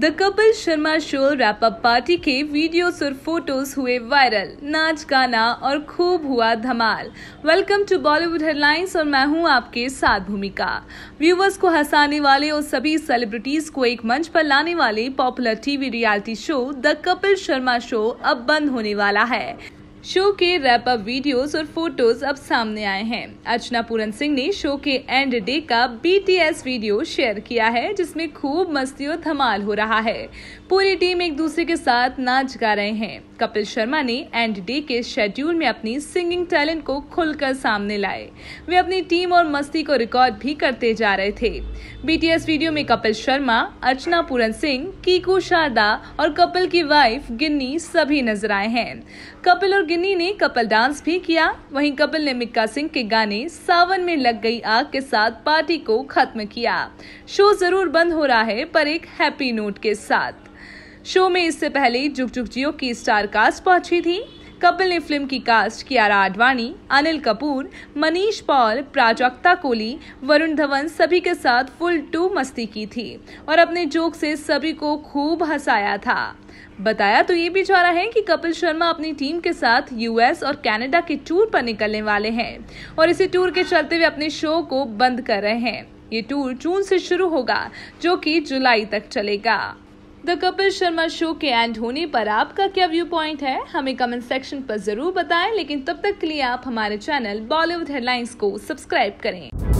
the Kapil Sharma show wrap up party के video और photos हुए वायरल नाच गाना और खूब हुआ धमाल वेलकम टू बॉलीवुड हेडलाइंस और मैं हूं आपके साथ भूमिका व्यूवर्स को हंसाने वाले और सभी सेलिब्रिटीज को एक मंच पर लाने वाले popular TV reality show the Kapil Sharma show अब बंद होने वाला है शो के रैप अप वीडियोस और फोटोज अब सामने आए हैं अर्चना पूरन सिंह ने शो के एंड डे का बीटीएस वीडियो शेयर किया है जिसमें खूब मस्ती और धमाल हो रहा है पूरी टीम एक दूसरे के साथ नाच गा रहे हैं कपिल शर्मा ने एंड डे के शेड्यूल में अपनी सिंगिंग टैलेंट को खुलकर सामने लाए वे अपनी टीम और मस्ती को रिकॉर्ड भी करते जा रहे थे बीटीएस वीडियो में कपिल शर्मा अर्चना पूरन सिंह कीकू शारदा और कपिल की वाइफ गिन्नी सभी नजर आए हैं कपिल और गिन्नी ने कपल डांस भी किया वहीं कपल ने मिक्का सिंह के गाने सावन में लग गई आग के साथ पार्टी को खत्म किया शो जरूर बंद हो रहा है पर एक हैप्पी नोट के साथ शो में इससे पहले जुग जुग जियो की स्टार कास्ट पहुंची थी कपिल ने फिल्म की कास्ट कियारा आडवाणी अनिल कपूर मनीष पॉल प्राजक्ता कोहली वरुण धवन सभी के साथ फुल टू मस्ती की थी और अपने जोक से सभी को खूब हंसाया था बताया तो ये भी जा रहा है कि कपिल शर्मा अपनी टीम के साथ यूएस और कनाडा के टूर पर निकलने वाले हैं और इसी टूर के चलते वे अपने शो को बंद कर रहे हैं ये टूर जून से शुरू होगा जो कि जुलाई तक चलेगा द कपिल शर्मा शो के एंड होने पर आपका क्या व्यू पॉइंट है हमें कमेंट सेक्शन पर जरूर बताएं लेकिन तब तक के लिए आप हमारे चैनल बॉलीवुड हेडलाइंस को सब्सक्राइब करें